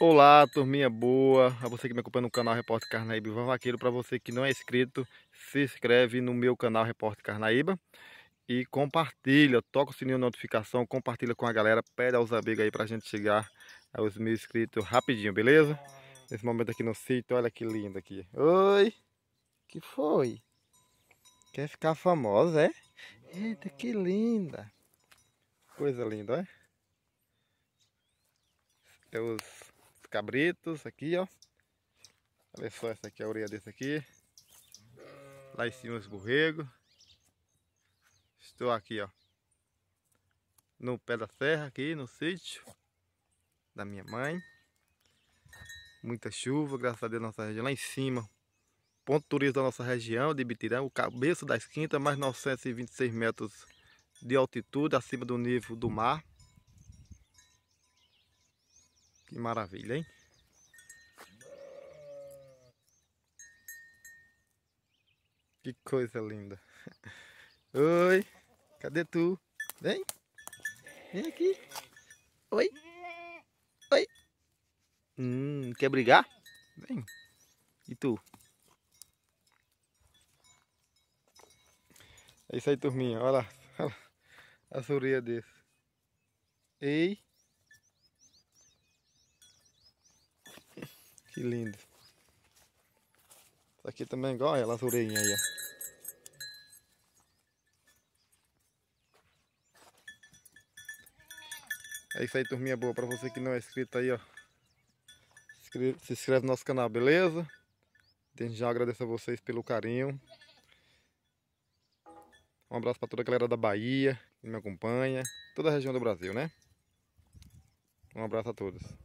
Olá, turminha boa, a você que me acompanha no canal Repórter Carnaíba Ivan Vaqueiro, para você que não é inscrito, se inscreve no meu canal Repórter Carnaíba e compartilha, toca o sininho de notificação, compartilha com a galera, pede aos amigos aí para a gente chegar aos mil inscritos rapidinho, beleza? Nesse momento aqui no sítio, olha que lindo aqui. Oi, que foi? Quer ficar famosa, é? Eita, que linda! Coisa linda, é? É os cabritos aqui, ó. Olha só essa aqui, a orelha desse aqui. Lá em cima os borregos. Estou aqui, ó. No pé da serra aqui, no sítio da minha mãe. Muita chuva, graças a Deus, nossa região. Lá em cima, ponto turístico da nossa região de Bitirã, o cabeço das quintas, mais 926 metros de altitude acima do nível do mar. Que maravilha, hein? Que coisa linda. Oi, cadê tu? Vem. Vem aqui. Oi. Oi. Hum, quer brigar? Vem. E tu? É isso aí, turminha. Olha lá. Olha lá. A suria desse. Ei. Que lindo. Isso aqui também, olha é a lasourinha aí, ó. É isso aí, turminha boa. Pra você que não é inscrito aí, ó. Se inscreve, se inscreve no nosso canal, beleza? Desde já agradeço a vocês pelo carinho. Um abraço pra toda a galera da Bahia, que me acompanha. Toda a região do Brasil, né? Um abraço a todos.